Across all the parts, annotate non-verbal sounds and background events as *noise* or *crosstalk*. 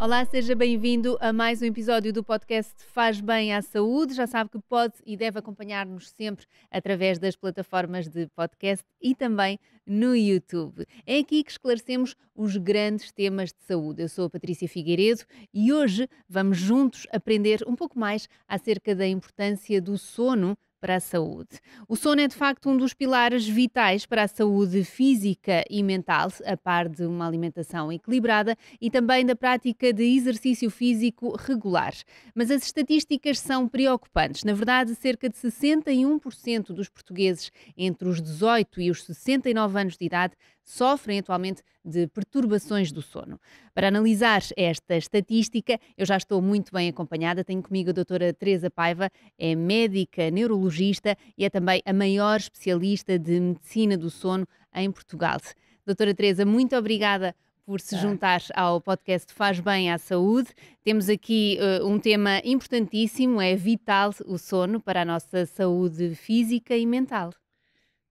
Olá, seja bem-vindo a mais um episódio do podcast Faz Bem à Saúde. Já sabe que pode e deve acompanhar-nos sempre através das plataformas de podcast e também no YouTube. É aqui que esclarecemos os grandes temas de saúde. Eu sou a Patrícia Figueiredo e hoje vamos juntos aprender um pouco mais acerca da importância do sono para a saúde. O sono é de facto um dos pilares vitais para a saúde física e mental, a par de uma alimentação equilibrada e também da prática de exercício físico regular. Mas as estatísticas são preocupantes. Na verdade, cerca de 61% dos portugueses entre os 18 e os 69 anos de idade sofrem atualmente de perturbações do sono. Para analisar esta estatística, eu já estou muito bem acompanhada. Tenho comigo a doutora Teresa Paiva, é médica neurologista e é também a maior especialista de medicina do sono em Portugal. Doutora Teresa, muito obrigada por se ah. juntar ao podcast Faz Bem à Saúde. Temos aqui uh, um tema importantíssimo, é vital o sono para a nossa saúde física e mental.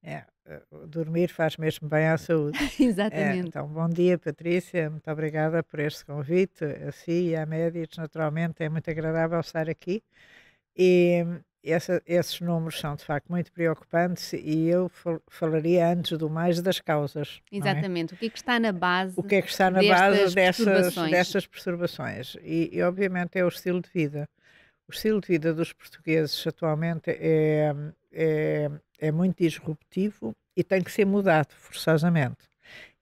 É, é, dormir faz mesmo bem à saúde. *laughs* Exatamente. É, então, bom dia, Patrícia. Muito obrigada por este convite. A si e à Médicos, naturalmente, é muito agradável estar aqui. E essa, esses números são, de facto, muito preocupantes e eu fal falaria, antes do mais, das causas. É? Exatamente. É? O que é que está na base O que é que está na base dessas perturbações? Dessas perturbações. E, e, obviamente, é o estilo de vida. O estilo de vida dos portugueses atualmente é, é, é muito disruptivo e tem que ser mudado forçosamente.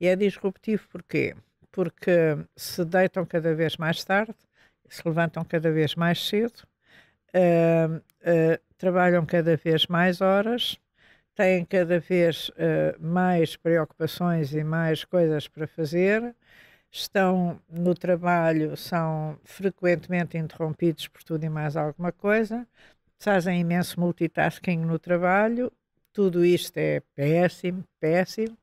E é disruptivo porquê? Porque se deitam cada vez mais tarde, se levantam cada vez mais cedo, uh, uh, trabalham cada vez mais horas, têm cada vez uh, mais preocupações e mais coisas para fazer, estão no trabalho, são frequentemente interrompidos por tudo e mais alguma coisa, fazem imenso multitasking no trabalho, tudo isto é péssimo, péssimo.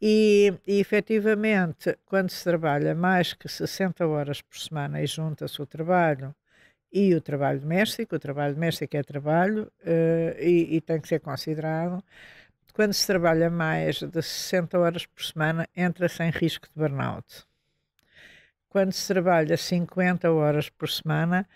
E, e efetivamente, quando se trabalha mais que 60 horas por semana e junta-se o trabalho e o trabalho doméstico, o trabalho doméstico é trabalho uh, e, e tem que ser considerado, quando se trabalha mais de 60 horas por semana, entra-se em risco de burnout quando se trabalha 50 horas por semana,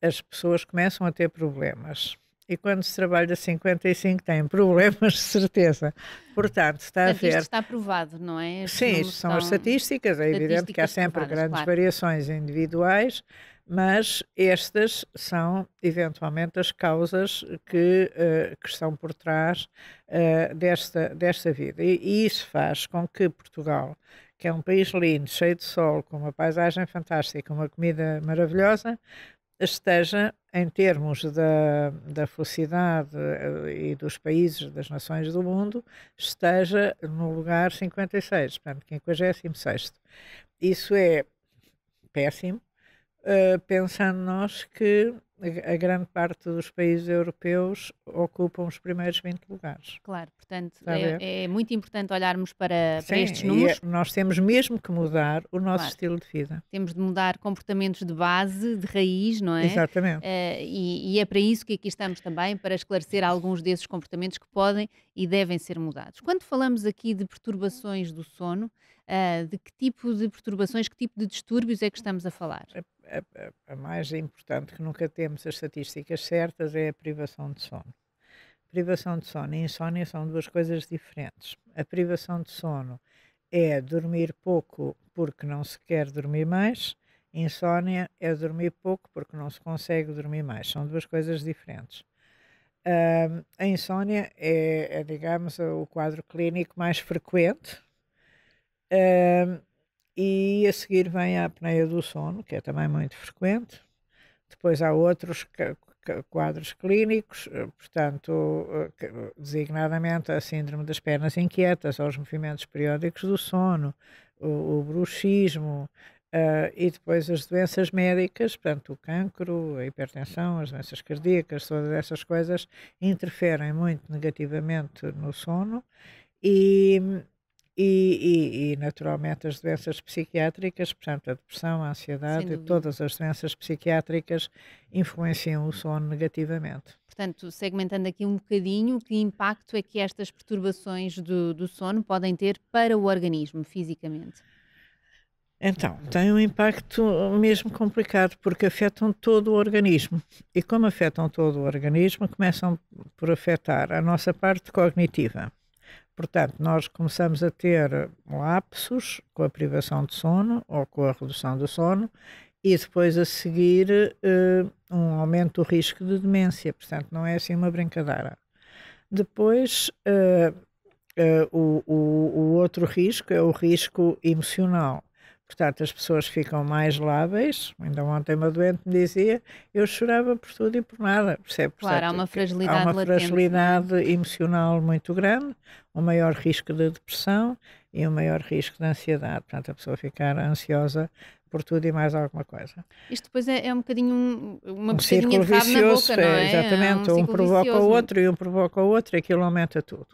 as pessoas começam a ter problemas. E quando se trabalha 55, têm problemas *laughs* de certeza. Portanto, está Portanto, a ver. Isto está provado, não é? Sim, isto são as estatísticas. É evidente que há sempre grandes claro. variações individuais, mas estas são eventualmente as causas que, uh, que estão por trás uh, desta, desta vida. E, e, isso faz com que Portugal que é um país lindo, cheio de sol, com uma paisagem fantástica, uma comida maravilhosa, esteja, em termos da, da felicidade eh, e dos países, das nações do mundo, esteja no lugar 56, portanto, 56. Isso é péssimo, eh, pensando nós que a grande parte dos países europeus ocupam os primeiros 20 lugares. Claro, portanto, é, é, muito importante olharmos para, Sim, para estes números. É, nós temos mesmo que mudar o nosso claro. estilo de vida. Temos de mudar comportamentos de base, de raiz, não é? Exatamente. Uh, e, e é para isso que aqui estamos também, para esclarecer alguns desses comportamentos que podem e devem ser mudados. Quando falamos aqui de perturbações do sono, Uh, de que tipo de perturbações, que tipo de distúrbios é que estamos a falar? É, a, a, mais importante que nunca temos as estatísticas certas é a privação de sono. Privação de sono e insónia são duas coisas diferentes. A privação de sono é dormir pouco porque não se quer dormir mais, insónia é dormir pouco porque não se consegue dormir mais. São duas coisas diferentes. Uh, a insónia é, é, digamos, o quadro clínico mais frequente. Uh, e a seguir vem a apneia do sono, que é também muito frequente. Depois há outros quadros clínicos, eh, portanto, eh, designadamente a síndrome das pernas inquietas, aos movimentos periódicos do sono, o, o bruxismo, Uh, e depois as doenças médicas, portanto, o cancro, a hipertensão, as doenças cardíacas, todas essas coisas interferem muito negativamente no sono e, e, e, e, naturalmente as doenças psiquiátricas, portanto a depressão, a ansiedade, todas as doenças psiquiátricas influenciam o sono negativamente. Portanto, segmentando aqui um bocadinho, que impacto é que estas perturbações do, do sono podem ter para o organismo fisicamente? Então, tem um impacto mesmo complicado, porque afetam todo o organismo. E como afetam todo o organismo, começam por afetar a nossa parte cognitiva Portanto, nós começamos a ter lapsos com a privação de sono ou com a redução do sono e depois a seguir eh, um aumento do risco de demência. Portanto, não é assim uma brincadeira. Depois, eh, eh, o, o, o outro risco é o risco emocional Portanto, as pessoas ficam mais lábeis. Ainda ontem uma doente me dizia, eu chorava por tudo e por nada. Percebe? Claro, Portanto, há uma fragilidade, há uma latente, é? fragilidade emocional muito grande, um maior risco de depressão e um maior risco de ansiedade. Portanto, a pessoa ficar ansiosa por tudo e mais alguma coisa. Isto depois é, é um bocadinho uma um círculo vicioso, boca, é? é? Exatamente, é um, um provoca vicioso. o outro e um provoca o outro, aquilo aumenta tudo.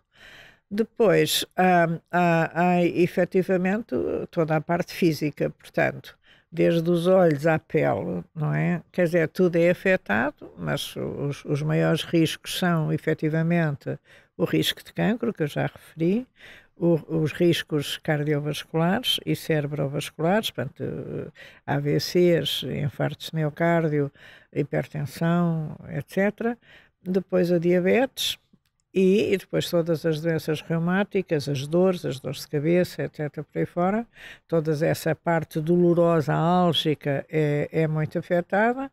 Depois, há, hum, há, há efetivamente toda a parte física, portanto, desde os olhos à pele, não é? Quer dizer, tudo é afetado, mas os, os maiores riscos são efetivamente o risco de cancro, que eu já referi, o, os riscos cardiovasculares e cerebrovasculares, portanto, eh, AVCs, infartos de neocárdio, hipertensão, etc. Depois a diabetes e, e, depois todas as doenças reumáticas, as dores, as dores de cabeça, etc., por aí fora, toda essa parte dolorosa, álgica, é, é muito afetada.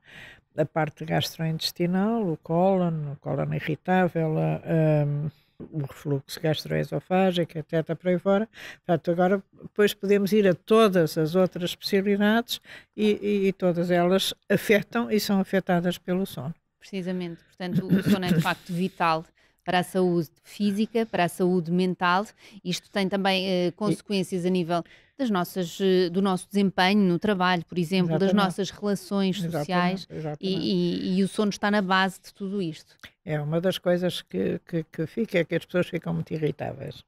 A parte gastrointestinal, o cólon, o cólon irritável, hum, o refluxo gastroesofágico, etc., por aí fora. Portanto, agora depois podemos ir a todas as outras possibilidades e, e, e todas elas afetam e são afetadas pelo sono. Precisamente, portanto, o sono é de facto vital para a saúde física, para a saúde mental. Isto tem também uh, consequências a nível das nossas, eh, do nosso desempenho no trabalho, por exemplo, Exatamente. das nossas relações sociais Exatamente. Exatamente. E, e, e, o sono está na base de tudo isto. É uma das coisas que, que, que fica, é que as pessoas ficam muito irritáveis.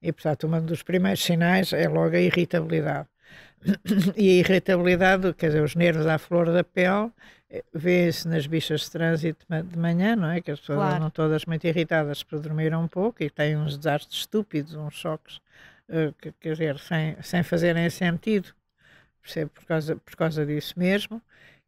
E, portanto, um dos primeiros sinais é logo a irritabilidade. *coughs* e a irritabilidade, quer dizer, os nervos à flor da pele, eh, vê-se nas bichas de trânsito de manhã, não é? Que as pessoas claro. andam todas muito irritadas para dormir um pouco e têm uns desastres estúpidos, uns choques, uh, que, quer dizer, sem, sem fazerem sentido, Por causa, por causa disso mesmo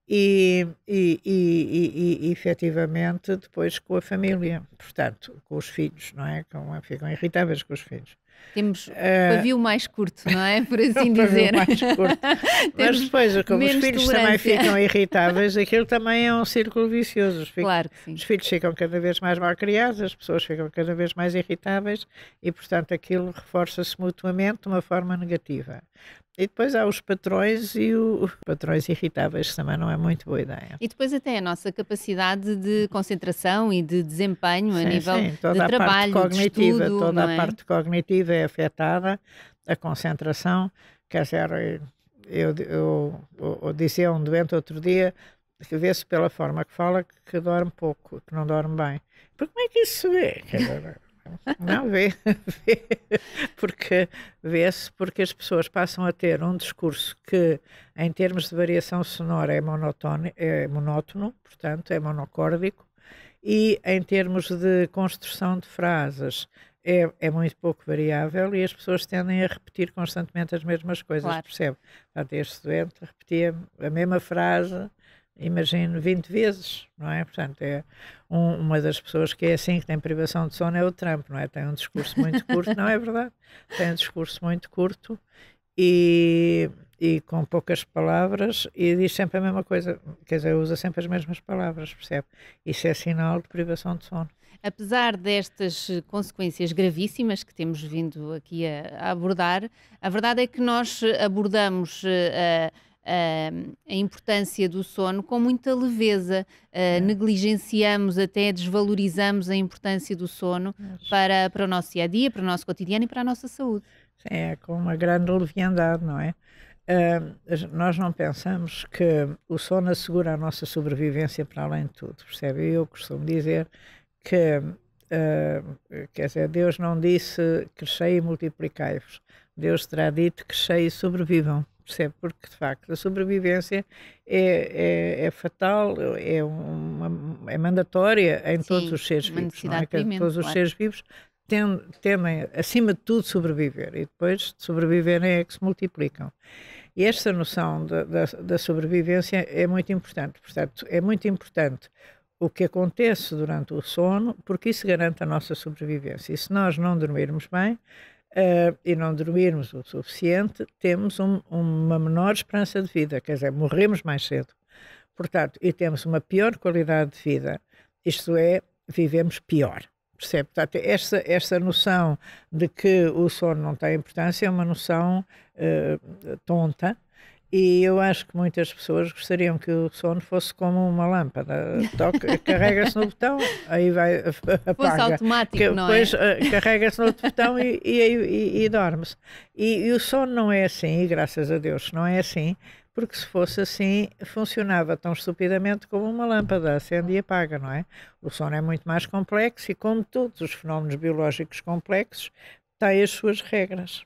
e, e, e, e, e efetivamente depois com a família, portanto, com os filhos, não é? Com, ficam irritáveis com os filhos. Temos uh, pavio mais curto, não é? Por *laughs* assim dizer. mais curto. *laughs* Mas depois, como os filhos tolerância. também ficam *laughs* irritáveis, aquilo também é um círculo vicioso. Os filhos, claro Os filhos ficam cada vez mais mal criados, as pessoas ficam cada vez mais irritáveis e, portanto, aquilo reforça-se mutuamente de uma forma negativa. E depois há os patrões e o patrões irritáveis, também não é muito boa ideia. E depois até a nossa capacidade de concentração e de desempenho sim, a nível sim, toda de a trabalho, parte cognitiva, estudo, toda a é? parte cognitiva é afetada, a concentração, quer dizer, eu, eu, eu, eu dizia a um doente outro dia que vê-se pela forma que fala que, que dorme pouco, que não dorme bem. Porque como é que isso se é? vê? Não, vê, *laughs* vê porque vê-se porque as pessoas passam a ter um discurso que, em termos de variação sonora, é, é monótono, portanto, é monocórdico, e em termos de construção de frases é, é muito pouco variável e as pessoas tendem a repetir constantemente as mesmas coisas, claro. percebe? Portanto, este doente repetia a mesma frase imagino, 20 vezes, não é? Portanto, é um, uma das pessoas que é assim, que tem privação de sono, é o Trump, não é? Tem um discurso muito curto, não é verdade? Tem um discurso muito curto e, e com poucas palavras e diz sempre a mesma coisa, quer dizer, usa sempre as mesmas palavras, percebe? Isso é sinal de privação de sono. Apesar destas consequências gravíssimas que temos vindo aqui a, a abordar, a verdade é que nós abordamos. Uh, Ehm, a importância do sono com muita leveza. Eh, é. negligenciamos, até desvalorizamos a importância do sono para, para o nosso dia a dia, para o nosso cotidiano e para a nossa saúde. Sim, é com uma grande leviandade, não é? Uh, nós não pensamos que o sono assegura a nossa sobrevivência para além de tudo, percebe? Eu costumo dizer que, uh, quer dizer, Deus não disse crescei e multiplicai-vos. Deus terá dito crescei e sobrevivam percebe? Porque, de facto, a sobrevivência é, é, é fatal, é, uma, é mandatória em Sim, todos os seres vivos. Não é? todos claro. os seres vivos tem, temem, acima de tudo, sobreviver e depois de sobreviverem é que se multiplicam. E esta noção da, da, da sobrevivência é muito importante. Portanto, é muito importante o que acontece durante o sono, porque isso garante a nossa sobrevivência. E se nós não dormirmos bem, uh, e não dormirmos o suficiente, temos um, uma menor esperança de vida, quer dizer, morremos mais cedo. Portanto, e temos uma pior qualidade de vida, isto é, vivemos pior. Percebe? Portanto, esta, esta noção de que o sono não tem importância é uma noção uh, tonta e eu acho que muitas pessoas gostariam que o sono fosse como uma lâmpada. *laughs* Carrega-se no botão, aí vai. *laughs* Apaga. Fosse automático, que, não depois, é? Depois eh, carrega-se no outro botão e, e, e, e dorme-se. E, e o sono não é assim, e graças a Deus não é assim, porque se fosse assim, funcionava tão estupidamente como uma lâmpada, acende e apaga, não é? O sono é muito mais complexo e, como todos os fenómenos biológicos complexos, tem as suas regras.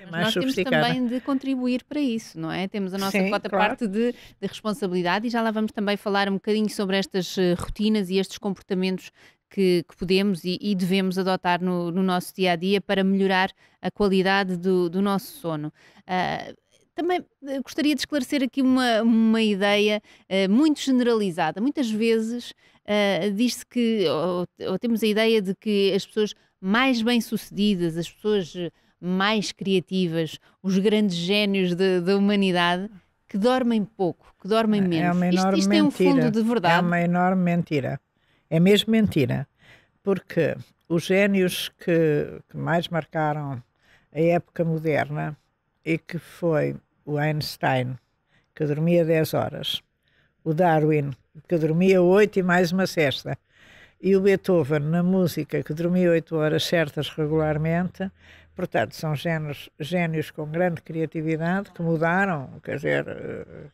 É Nós temos também de contribuir para isso, não é? Temos a nossa Sim, cota claro. parte de, de responsabilidade e já lá vamos também falar um bocadinho sobre estas eh, rotinas e estes comportamentos que, que, podemos e, e devemos adotar no, no, nosso dia a dia para melhorar a qualidade do, do nosso sono. Uh, também eh, gostaria de esclarecer aqui uma, uma ideia uh, muito generalizada. Muitas vezes uh, diz-se que, ou, ou, temos a ideia de que as pessoas mais bem-sucedidas, as pessoas mais criativas, os grandes gênios da humanidade, que dormem pouco, que dormem é, é menos. É uma enorme isto, isto mentira. é um fundo de é verdade. É uma enorme mentira. É mesmo mentira. Porque os gênios que, que mais marcaram a época moderna e que foi o Einstein, que dormia 10 horas, o Darwin, que dormia 8 e mais uma sexta, e o Beethoven, na música, que dormia 8 horas certas regularmente, Portanto, são gênios, gênios com grande criatividade que mudaram, quer dizer, eh,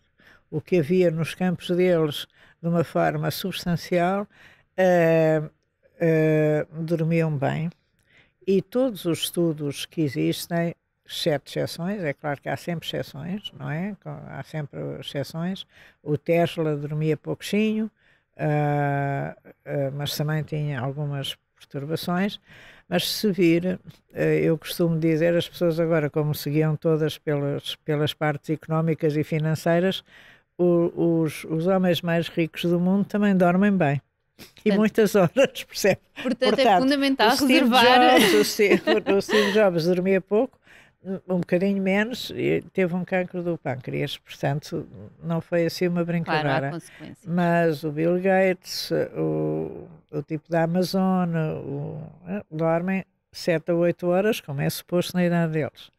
o que havia nos campos deles de uma forma substancial. Uh, uh, dormiam bem e todos os estudos que existem, exceto exceções, é claro que há sempre exceções, não é? Há sempre exceções. O Tesla dormia pouquinho, uh, mas também tinha algumas perturbações, mas se vir, eh, eu costumo dizer, as pessoas agora, como seguiam todas pelas, pelas partes económicas e financeiras, o, os, os homens mais ricos do mundo também dormem bem. Portanto, e muitas horas, *laughs* percebe? Portanto, é portanto é fundamental reservar. o, Steve, Jobs dormia pouco, um bocadinho menos, teve um cancro do pâncreas, portanto não foi assim uma brincadeira. Claro, Mas o Bill Gates, o, o tipo da Amazônia, o, é, dormem 7 a 8 horas, como é suposto na idade deles.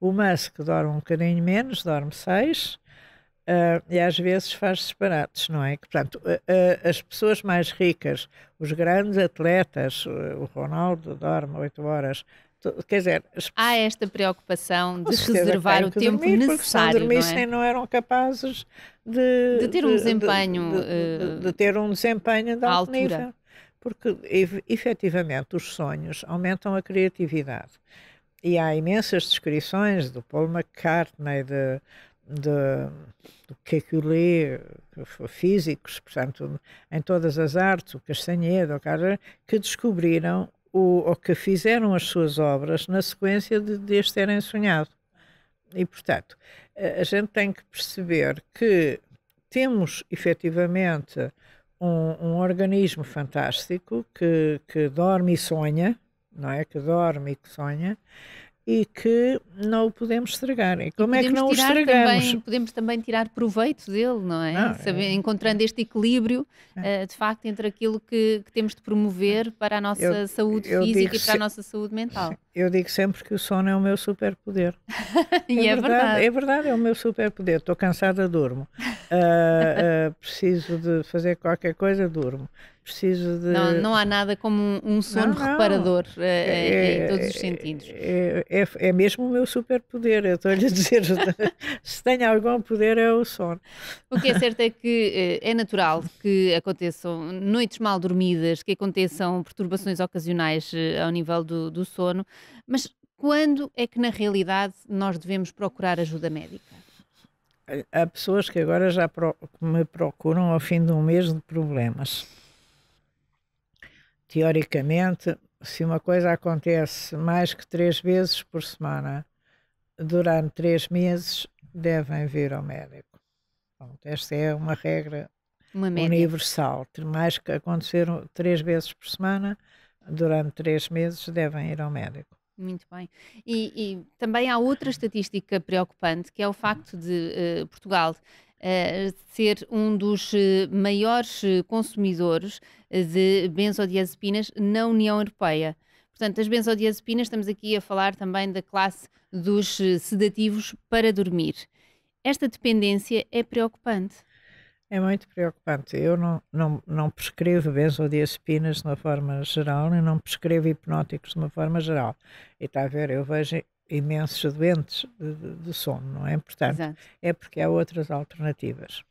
O Musk dorme um bocadinho menos, dorme 6, uh, ah, e às vezes faz disparates, não é? Portanto, uh, uh, as pessoas mais ricas, os grandes atletas, o Ronaldo dorme 8 horas, quer dizer... As... Há esta preocupação de reservar o tempo dormir, necessário, porque se não é? dormissem é? não eram capazes de... De ter um de, desempenho... De, de, eh, de, ter um desempenho de alto nível porque efetivamente os sonhos aumentam a criatividade. E há imensas descrições do Paul McCartney, de, de, do Kekulé, físicos, portanto, em todas as artes, o Castanhedo, o cara, que descobriram o, ou que fizeram as suas obras na sequência de, de as terem sonhado. E, portanto, a gente tem que perceber que temos efetivamente um, um organismo fantástico que, que dorme e sonha, não é? Que dorme e que sonha e que não o podemos estragar. E como é que não o estragamos? Também, podemos também tirar proveito dele, não é? Não, é... Encontrando este equilíbrio, é. uh, de facto, entre aquilo que, que, temos de promover é. para a nossa eu, saúde eu física e para se... a nossa saúde mental. Sim. Eu digo sempre que o sono é o meu superpoder. *laughs* e é, é verdade, verdade, É verdade, é o meu superpoder. Estou cansada, durmo. Uh, uh, preciso de fazer qualquer coisa, durmo. Preciso de. Não, não há nada como um, sono não, não. reparador eh, eh, é, em todos os sentidos. É, é, é mesmo o meu superpoder. Eu estou-lhe a dizer: *laughs* se tenho algum poder, é o sono. O que é certo é que eh, é natural que aconteçam noites mal dormidas, que aconteçam perturbações ocasionais ao nível do, do sono. Mas quando é que, na realidade, nós devemos procurar ajuda médica? Há pessoas que agora já me procuram ao fim de um mês de problemas. Teoricamente, se uma coisa acontece mais que três vezes por semana, durante três meses, devem vir ao médico. esta é uma regra uma universal. Mais que acontecer três vezes por semana, durante três meses devem ir ao médico. Muito bem. E, e também há outra estatística preocupante, que é o facto de uh, Portugal uh, ser um dos eh, maiores consumidores de benzodiazepinas na União Europeia. Portanto, as benzodiazepinas, estamos aqui a falar também da classe dos sedativos para dormir. Esta dependência é preocupante. É muito preocupante. Eu não, não, não prescrevo benzodiazepinas de uma forma geral e não prescrevo hipnóticos de uma forma geral. E está a ver, eu vejo imensos doentes do sono, não é? Portanto, Exato. é porque há outras alternativas.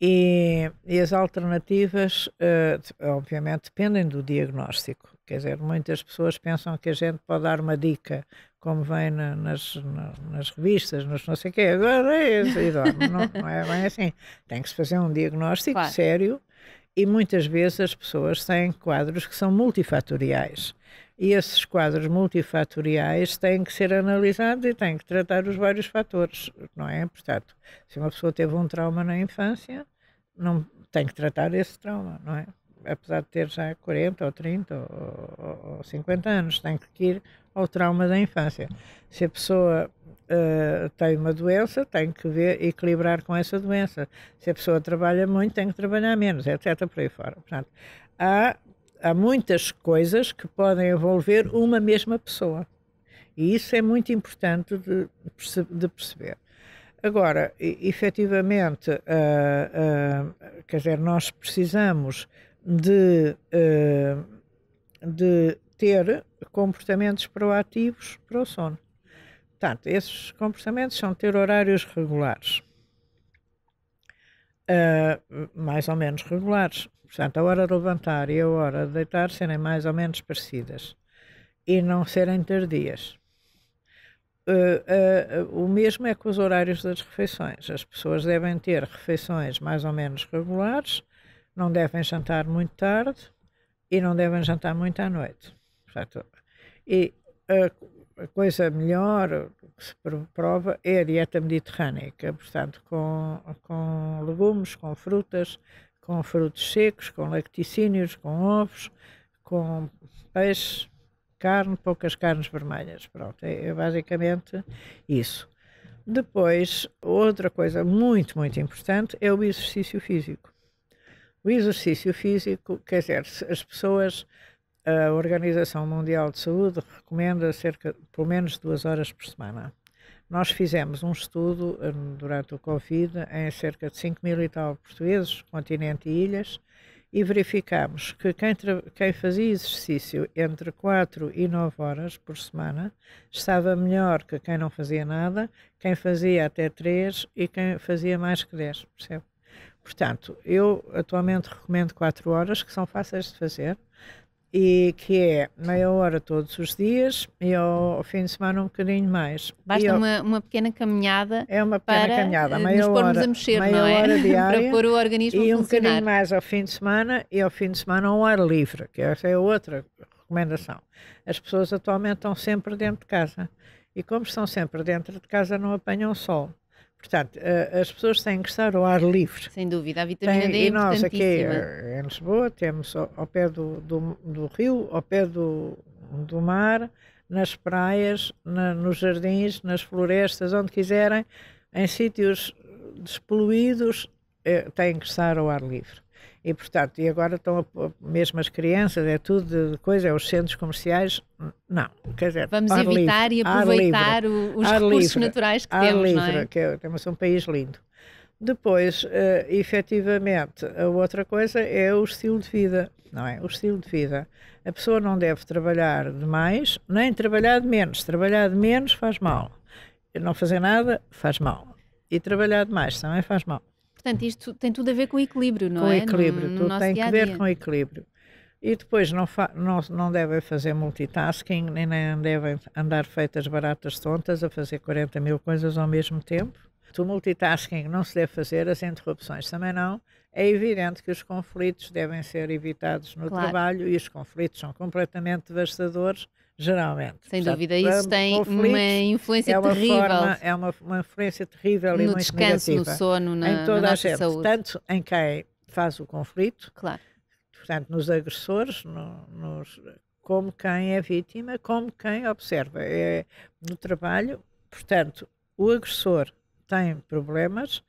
E, e as alternativas, uh, obviamente, dependem do diagnóstico. Quer dizer, muitas pessoas pensam que a gente pode dar uma dica, como vem na, nas, na, nas revistas, nos não sei o quê, agora é isso, não, não, é bem assim. Tem que se fazer um diagnóstico claro. sério e muitas vezes as pessoas têm quadros que são multifatoriais. E esses quadros multifatoriais têm que ser analisados e têm que tratar os vários fatores, não é? Portanto, se uma pessoa teve um trauma na infância, não tem que tratar esse trauma, não é? apesar de ter já 40 ou 30 ou, 50 anos, tem que ir ao trauma da infância. Se a pessoa uh, tem uma doença, tem que ver, equilibrar com essa doença. Se a pessoa trabalha muito, tem que trabalhar menos, etc. Por aí fora. Portanto, há, há muitas coisas que podem envolver uma mesma pessoa. E isso é muito importante de, de perceber. Agora, efetivamente, uh, uh, quer dizer, nós precisamos de, eh, de ter comportamentos proativos para o sono. Portanto, esses comportamentos são ter horários regulares, uh, mais ou menos regulares. Portanto, a hora de levantar e a hora de deitar serem mais ou menos parecidas e não serem tardias. Uh, uh, o mesmo é com os horários das refeições. As pessoas devem ter refeições mais ou menos regulares, não devem jantar muito tarde e não devem jantar muito à noite. e a coisa melhor que se prova é a dieta mediterrânea, é, portanto, com, com legumes, com frutas, com frutos secos, com lacticínios, com ovos, com peixe, carne, poucas carnes vermelhas. Pronto, é, é basicamente isso. Depois, outra coisa muito, muito importante é o exercício físico. O exercício físico, quer dizer, as pessoas, a Organização Mundial de Saúde recomenda cerca, pelo menos duas horas por semana. Nós fizemos um estudo eh, durante o Covid em cerca de 5 mil e tal portugueses, continente e ilhas, e verificamos que quem, quem, fazia exercício entre 4 e 9 horas por semana estava melhor que quem não fazia nada, quem fazia até 3 e quem fazia mais que 10, percebe? Portanto, eu atualmente recomendo 4 horas, que são fáceis de fazer, e que é meia hora todos os dias e ao, ao fim de semana um bocadinho mais. Basta eu, uma, uma pequena caminhada. É uma pequena para caminhada, eh, meia nos hora, a mexer, meia não é? hora *laughs* diária. para pôr o organismo E um bocadinho mais ao fim de semana e ao fim de semana ao ar livre, que essa é outra recomendação. As pessoas atualmente estão sempre dentro de casa e como estão sempre dentro de casa não apanham sol. Portanto, as pessoas têm que estar ao ar livre. Sem dúvida, a vitamina Tem, D é E nós aqui é, em Lisboa temos ao pé do, do, do rio, ao pé do, do mar, nas praias, na, nos jardins, nas florestas, onde quiserem, em sítios despoluídos, eh, têm que estar ao ar livre. E, portanto, e agora estão a, mesmo as crianças, é tudo coisa, é os centros comerciais, não. Quer dizer, Vamos evitar livre, e aproveitar livre, os recursos livre, naturais que temos, livre, não é? Que é, temos um país lindo. Depois, uh, efetivamente, a outra coisa é o estilo de vida, não é? O estilo de vida. A pessoa não deve trabalhar demais, nem trabalhar de menos. Trabalhar de menos faz mal. Não fazer nada faz mal. E trabalhar demais também faz mal. Portanto, isto tem tudo a ver com o equilíbrio, não com é? Com equilíbrio, no, no tudo tem a que ver com equilíbrio. E depois não, não, não devem fazer multitasking, nem, nem devem andar feitas baratas tontas a fazer 40 mil coisas ao mesmo tempo. O multitasking não se deve fazer, as interrupções também não. É evidente que os conflitos devem ser evitados no claro. trabalho e os conflitos são completamente devastadores geralmente. Sem Portanto, dúvida, isso tem uma influência é uma terrível. Forma, é uma, uma, influência terrível no e muito descanso, negativa. No sono, na, em toda na a gente, saúde. tanto em quem faz o conflito, claro. portanto, nos agressores, no, nos, como quem é vítima, como quem observa. É, no trabalho, portanto, o agressor tem problemas,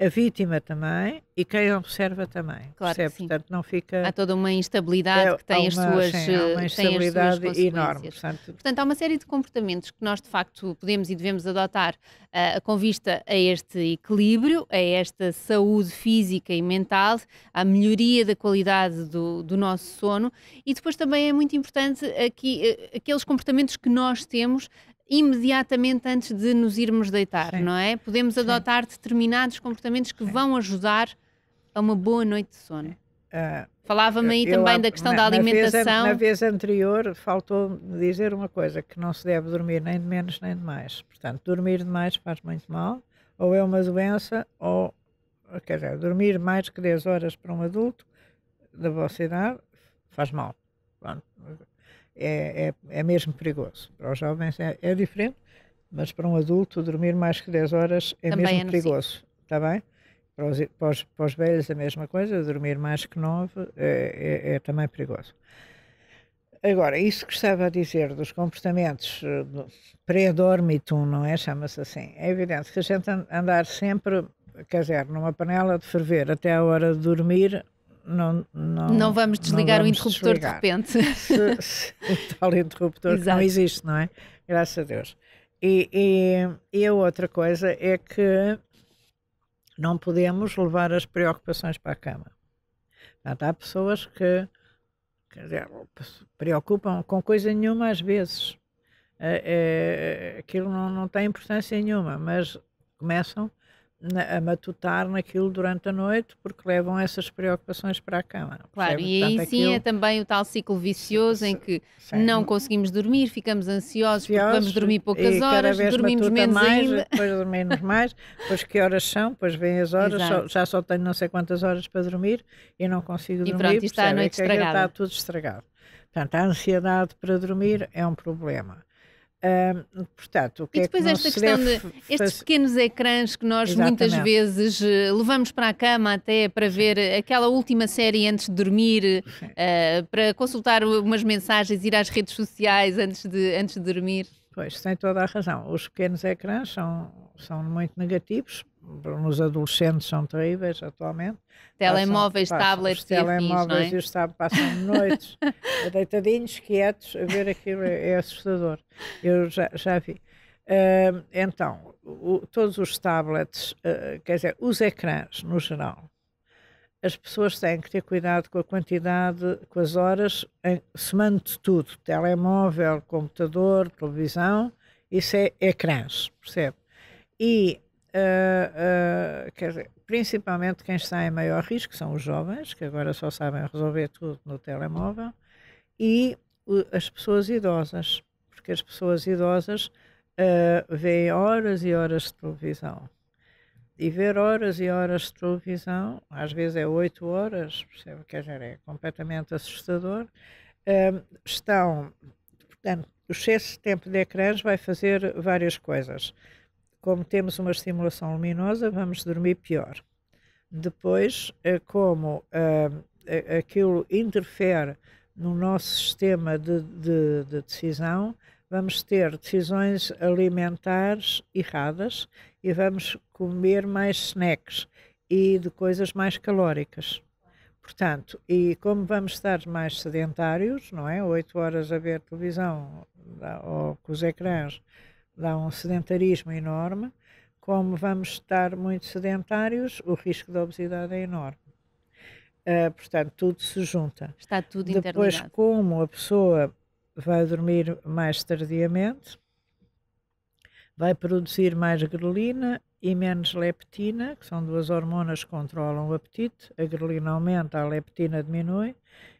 a vítima também e quem observa também. Claro que sim. Portanto, não fica... Há toda uma instabilidade é, que tem, uma, as suas, sim, há uma instabilidade eh, tem as suas enorme. Portanto... portanto, há uma série de comportamentos que nós, de facto, podemos e devemos adotar uh, com vista a este equilíbrio, a esta saúde física e mental, à melhoria da qualidade do, do nosso sono e depois também é muito importante aqui, uh, aqueles comportamentos que nós temos imediatamente antes de nos irmos deitar, Sim. não é? Podemos adotar determinados comportamentos que Sim. vão ajudar a uma boa noite de sono. Ah, Falava-me aí eu, também eu, da questão na, da alimentação. Na vez, na vez anterior faltou-me dizer uma coisa, que não se deve dormir nem de menos nem de mais. Portanto, dormir demais faz muito mal, ou é uma doença, ou, quer dizer, dormir mais que 10 horas para um adulto da vossa idade faz mal. Pronto é, é, é mesmo perigoso. Para os jovens é, é, diferente, mas para um adulto dormir mais que 10 horas é Também mesmo é perigoso. Está bem? Para os, para, os, para os, velhos é a mesma coisa, dormir mais que nove é, é, é também perigoso. Agora, isso que estava a dizer dos comportamentos eh, pré-dormitum, não é? Chama-se assim. É evidente que a gente andar sempre, quer dizer, numa panela de ferver até a hora de dormir não, não, não vamos desligar não vamos o interruptor desligar. de repente. *laughs* o tal interruptor não existe, não é? Graças a Deus. E, e, e a outra coisa é que não podemos levar as preocupações para a cama. Portanto, há pessoas que, se preocupam com coisa nenhuma às vezes. É, é, aquilo não, não tem importância nenhuma, mas começam na, a matutar naquilo durante a noite, porque levam essas preocupações para a cama. Claro, percebe? e aí Portanto, sim é aquilo... é também o tal ciclo vicioso em que sim. não conseguimos dormir, ficamos ansiosos, ansiosos vamos dormir poucas horas, dormimos menos mais, ainda. Depois dormimos mais, depois que horas são, depois vêm as horas, só, já só tenho não sei quantas horas para dormir e não consigo dormir. E pronto, está a noite estragada. Está tudo estragado. Portanto, a ansiedade para dormir é um problema portanto, o que e depois é que esta questão de estes pequenos ecrãs que nós Exatamente. muitas vezes eh, levamos para a cama até para ver aquela última série antes de dormir, uh, para consultar umas mensagens, ir às redes sociais antes de, antes de dormir. Pois, tem toda a razão. Os pequenos ecrãs são, são muito negativos nos adolescentes são terríveis atualmente. Telemóveis, passam, tablets, passam, os é? telemóveis e, afins, é? passam noites *laughs* deitadinhos, quietos, a ver aquilo é, é assustador. Eu já, já vi. Uh, então, o, todos os tablets, uh, quer dizer, os ecrãs no geral, as pessoas têm que ter cuidado com a quantidade, com as horas, em, semando tudo, telemóvel, computador, televisão, isso é ecrãs, percebe? E ah, ah, quer dizer, principalmente quem está em maior risco são os jovens, que agora só sabem resolver tudo no telemóvel, e as pessoas idosas, porque as pessoas idosas uh, veem horas e horas de televisão. E ver horas e horas de televisão, às vezes é oito horas, percebe? quer dizer, é completamente assustador. estão, portanto, o excesso de tempo de ecrãs vai fazer várias coisas como temos uma estimulação luminosa, vamos dormir pior. Depois, é como ah, aquilo interfere no nosso sistema de, de, de decisão, vamos ter decisões alimentares erradas e vamos comer mais snacks e de coisas mais calóricas. Portanto, e como vamos estar mais sedentários, não é? Oito horas a ver televisão ou com os ecrãs dá um sedentarismo enorme. Como vamos estar muito sedentários, o risco de obesidade é enorme. Uh, portanto, tudo se junta. Está tudo Depois, como a pessoa vai dormir mais tardiamente, vai produzir mais grelina e menos leptina, que são duas hormonas que controlam o apetite. A grelina aumenta, a leptina diminui,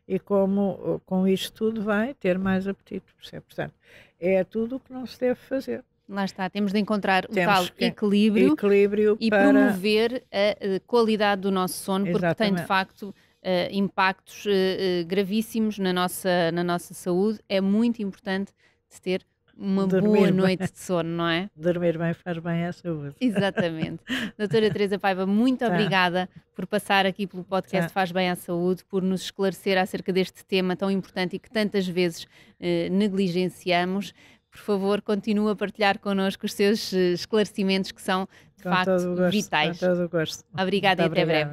e como com isto tudo vai ter mais apetite, percebe? Portanto, é tudo o que não se deve fazer. Lá está, temos de encontrar temos o tal equilíbrio, equilíbrio e para... promover a, eh, qualidade do nosso sono, Exatamente. porque tem de facto Uh, impactos uh, gravíssimos na nossa, na nossa saúde. É muito importante ter uma Dormir boa bem. noite de sono, não é? Dormir bem faz bem à saúde. Exatamente. *laughs* Doutora Teresa Paiva, muito tá. obrigada por passar aqui pelo podcast tá. Faz Bem à Saúde, por nos esclarecer acerca deste tema tão importante e que tantas vezes eh, negligenciamos por favor, continue a partilhar connosco os seus eh, esclarecimentos que são de com facto gosto, vitais. Com todo o gosto. Obrigada Muito e até obrigada.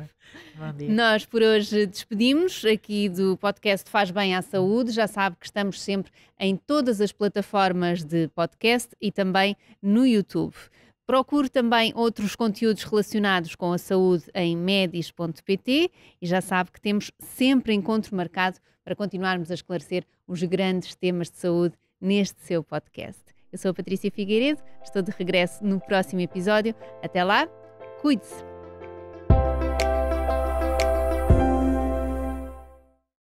breve. Bom dia. Nós por hoje despedimos aqui do podcast Faz Bem à Saúde. Já sabe que estamos sempre em todas as plataformas de podcast e também no YouTube. Procure também outros conteúdos relacionados com a saúde em medis.pt e já sabe que temos sempre encontro marcado para continuarmos a esclarecer os grandes temas de saúde neste seu podcast. Eu sou a Patrícia Figueiredo, estou de regresso no próximo episódio. Até lá, cuide-se!